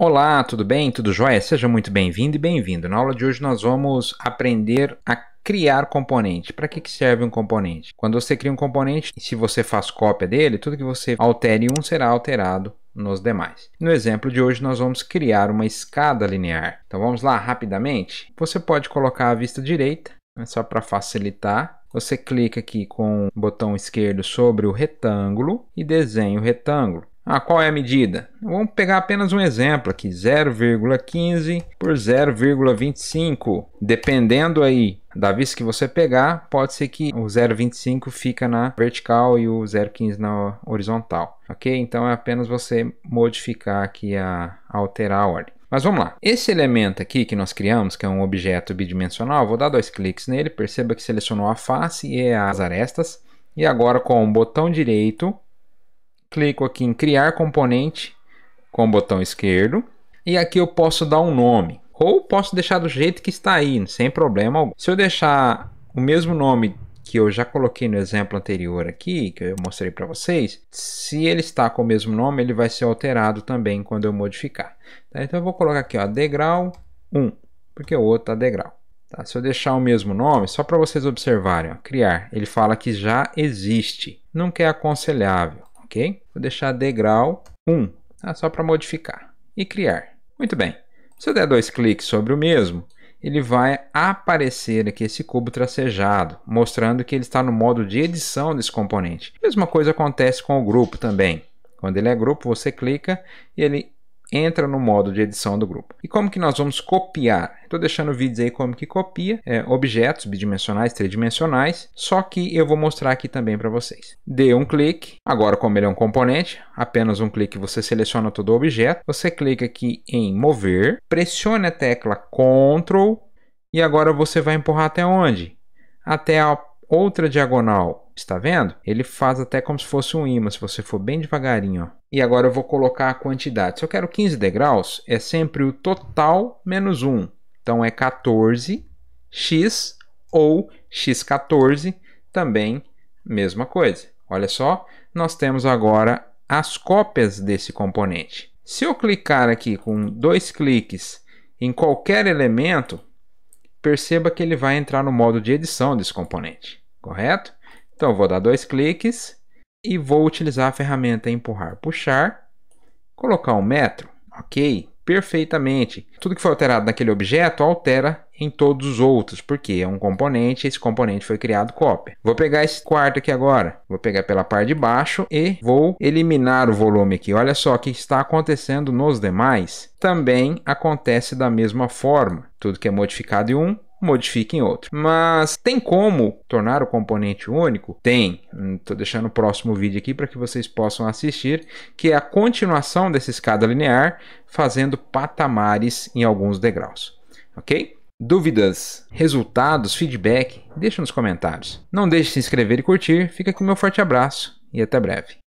Olá, tudo bem? Tudo jóia? Seja muito bem-vindo e bem-vindo. Na aula de hoje nós vamos aprender a criar componente. Para que, que serve um componente? Quando você cria um componente, se você faz cópia dele, tudo que você altere em um será alterado nos demais. No exemplo de hoje, nós vamos criar uma escada linear. Então vamos lá rapidamente. Você pode colocar a vista direita, né, só para facilitar. Você clica aqui com o botão esquerdo sobre o retângulo e desenha o retângulo. Ah, qual é a medida? Vamos pegar apenas um exemplo aqui, 0,15 por 0,25. Dependendo aí da vista que você pegar, pode ser que o 0,25 fica na vertical e o 0,15 na horizontal, ok? Então é apenas você modificar aqui, a, a alterar a ordem. Mas vamos lá. Esse elemento aqui que nós criamos, que é um objeto bidimensional, vou dar dois cliques nele, perceba que selecionou a face e é as arestas. E agora com o botão direito, clico aqui em criar componente com o botão esquerdo e aqui eu posso dar um nome ou posso deixar do jeito que está aí, sem problema algum. Se eu deixar o mesmo nome que eu já coloquei no exemplo anterior aqui, que eu mostrei para vocês, se ele está com o mesmo nome, ele vai ser alterado também quando eu modificar. Tá? Então eu vou colocar aqui, ó, degrau 1, porque o outro tá degrau. Tá? Se eu deixar o mesmo nome, só para vocês observarem, ó, criar, ele fala que já existe, não é aconselhável ok? Vou deixar degrau 1, tá? só para modificar e criar. Muito bem, se eu der dois cliques sobre o mesmo, ele vai aparecer aqui esse cubo tracejado, mostrando que ele está no modo de edição desse componente. Mesma coisa acontece com o grupo também. Quando ele é grupo, você clica e ele entra no modo de edição do grupo. E como que nós vamos copiar? Estou deixando vídeos aí como que copia é, objetos bidimensionais, tridimensionais, só que eu vou mostrar aqui também para vocês. Dê um clique, agora como ele é um componente, apenas um clique você seleciona todo o objeto, você clica aqui em mover, pressione a tecla CTRL e agora você vai empurrar até onde? Até a outra diagonal Está vendo? Ele faz até como se fosse um imã, se você for bem devagarinho. Ó. E agora eu vou colocar a quantidade. Se eu quero 15 degraus, é sempre o total menos 1. Então é 14x ou x14, também mesma coisa. Olha só, nós temos agora as cópias desse componente. Se eu clicar aqui com dois cliques em qualquer elemento, perceba que ele vai entrar no modo de edição desse componente, correto? Então vou dar dois cliques e vou utilizar a ferramenta empurrar, puxar, colocar um metro, ok, perfeitamente. Tudo que foi alterado naquele objeto altera em todos os outros, porque é um componente, esse componente foi criado cópia. Vou pegar esse quarto aqui agora, vou pegar pela parte de baixo e vou eliminar o volume aqui. Olha só o que está acontecendo nos demais. Também acontece da mesma forma, tudo que é modificado em um modifique em outro. Mas tem como tornar o componente único? Tem. Estou hum, deixando o próximo vídeo aqui para que vocês possam assistir, que é a continuação dessa escada linear, fazendo patamares em alguns degraus. Ok? Dúvidas, resultados, feedback, deixa nos comentários. Não deixe de se inscrever e curtir. Fica aqui meu forte abraço e até breve.